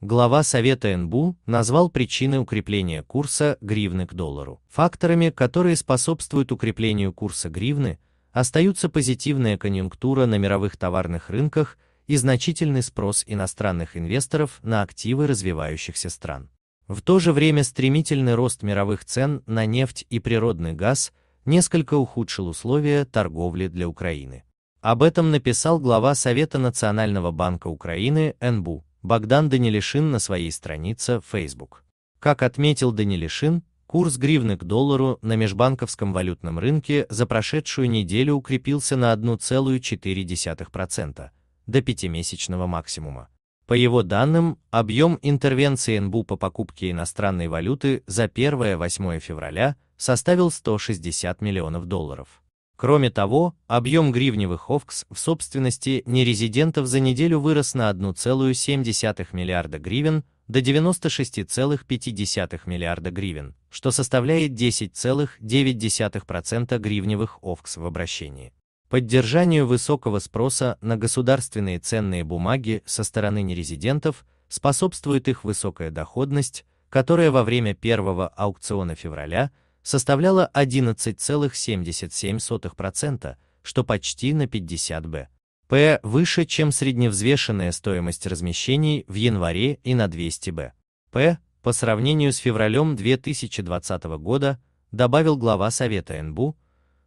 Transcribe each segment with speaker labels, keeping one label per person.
Speaker 1: Глава Совета НБУ назвал причины укрепления курса гривны к доллару. Факторами, которые способствуют укреплению курса гривны, остаются позитивная конъюнктура на мировых товарных рынках и значительный спрос иностранных инвесторов на активы развивающихся стран. В то же время стремительный рост мировых цен на нефть и природный газ несколько ухудшил условия торговли для Украины. Об этом написал глава Совета Национального банка Украины НБУ Богдан Данилишин на своей странице Facebook. Как отметил Данилишин, курс гривны к доллару на межбанковском валютном рынке за прошедшую неделю укрепился на 1,4% до пятимесячного максимума. По его данным, объем интервенции НБУ по покупке иностранной валюты за 1-8 февраля составил 160 миллионов долларов. Кроме того, объем гривневых ОФКС в собственности нерезидентов за неделю вырос на 1,7 миллиарда гривен до 96,5 миллиарда гривен, что составляет 10,9% гривневых ОФКС в обращении. Поддержанию высокого спроса на государственные ценные бумаги со стороны нерезидентов способствует их высокая доходность, которая во время первого аукциона февраля – составляла 11,77%, что почти на 50 б. П выше, чем средневзвешенная стоимость размещений в январе и на 200 б. П по сравнению с февралем 2020 года, добавил глава Совета НБУ,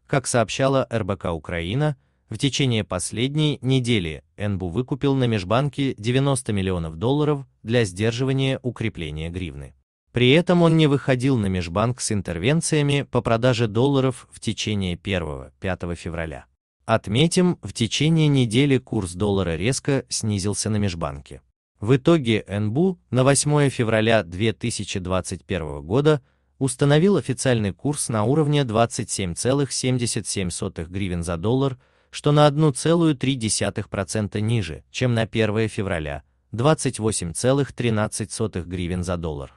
Speaker 1: как сообщала РБК Украина, в течение последней недели НБУ выкупил на межбанке 90 миллионов долларов для сдерживания укрепления гривны. При этом он не выходил на межбанк с интервенциями по продаже долларов в течение 1-5 февраля. Отметим, в течение недели курс доллара резко снизился на межбанке. В итоге НБУ на 8 февраля 2021 года установил официальный курс на уровне 27,77 гривен за доллар, что на 1,3% ниже, чем на 1 февраля 28,13 гривен за доллар.